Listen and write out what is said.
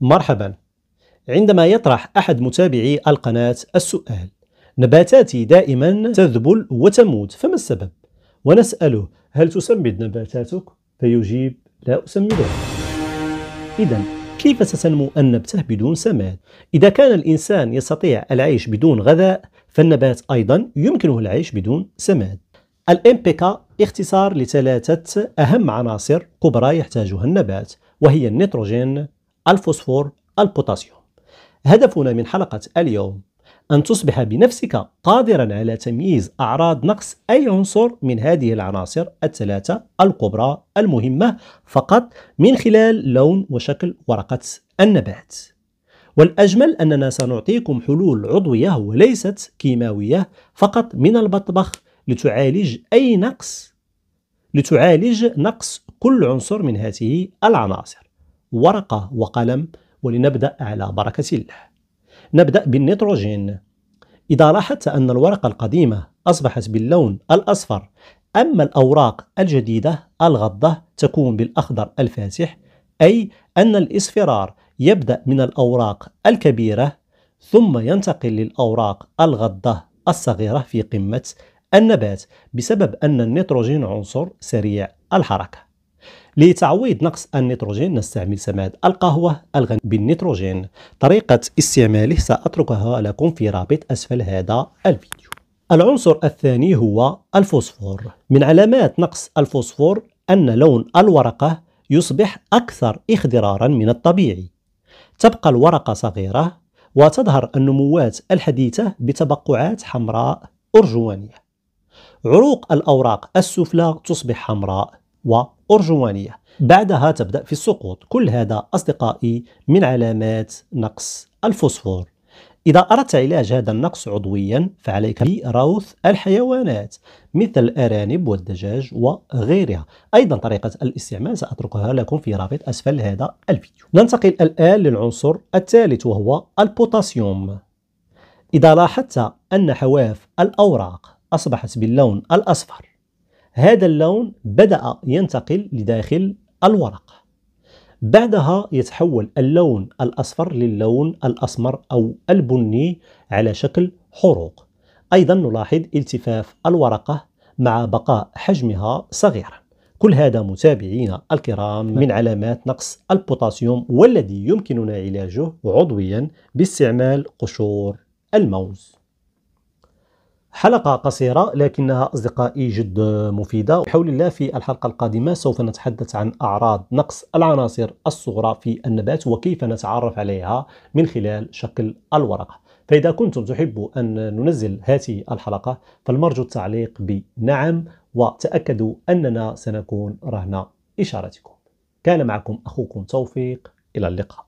مرحبا عندما يطرح أحد متابعي القناة السؤال نباتاتي دائما تذبل وتموت فما السبب؟ ونسأله هل تسمد نباتاتك؟ فيجيب لا أسمدها إذا كيف ستنمو النبتة بدون سماد؟ إذا كان الإنسان يستطيع العيش بدون غذاء فالنبات أيضا يمكنه العيش بدون سماد الامبيكا اختصار لثلاثة أهم عناصر كبرى يحتاجها النبات وهي النيتروجين الفوسفور البوتاسيوم هدفنا من حلقة اليوم أن تصبح بنفسك قادرا على تمييز أعراض نقص أي عنصر من هذه العناصر الثلاثة الكبرى المهمة فقط من خلال لون وشكل ورقة النبات والأجمل أننا سنعطيكم حلول عضوية وليست كيماوية فقط من المطبخ لتعالج أي نقص لتعالج نقص كل عنصر من هذه العناصر ورقة وقلم ولنبدأ على بركة الله نبدأ بالنيتروجين إذا لاحظت أن الورقة القديمة أصبحت باللون الأصفر أما الأوراق الجديدة الغضة تكون بالأخضر الفاتح أي أن الإصفرار يبدأ من الأوراق الكبيرة ثم ينتقل للأوراق الغضة الصغيرة في قمة النبات بسبب أن النيتروجين عنصر سريع الحركة لتعويض نقص النيتروجين نستعمل سماد القهوة الغني بالنيتروجين طريقة استعماله سأتركها لكم في رابط أسفل هذا الفيديو العنصر الثاني هو الفوسفور من علامات نقص الفوسفور أن لون الورقة يصبح أكثر إخضرارا من الطبيعي تبقى الورقة صغيرة وتظهر النموات الحديثة بتبقعات حمراء أرجوانية عروق الأوراق السفلى تصبح حمراء وأرجوانية بعدها تبدأ في السقوط كل هذا أصدقائي من علامات نقص الفوسفور إذا أردت علاج هذا النقص عضويا فعليك بروث الحيوانات مثل الأرانب والدجاج وغيرها أيضا طريقة الاستعمال سأتركها لكم في رابط أسفل هذا الفيديو ننتقل الآن للعنصر الثالث وهو البوتاسيوم إذا لاحظت أن حواف الأوراق أصبحت باللون الأصفر هذا اللون بدأ ينتقل لداخل الورق بعدها يتحول اللون الأصفر للون الأسمر أو البني على شكل حروق أيضا نلاحظ التفاف الورقة مع بقاء حجمها صغيرا كل هذا متابعينا الكرام نعم. من علامات نقص البوتاسيوم والذي يمكننا علاجه عضويا باستعمال قشور الموز حلقة قصيرة لكنها أصدقائي جد مفيدة بحول الله في الحلقة القادمة سوف نتحدث عن أعراض نقص العناصر الصغرى في النبات وكيف نتعرف عليها من خلال شكل الورقة فإذا كنتم تحبوا أن ننزل هذه الحلقة فالمرجو التعليق بنعم وتأكدوا أننا سنكون رهن إشارتكم كان معكم أخوكم توفيق إلى اللقاء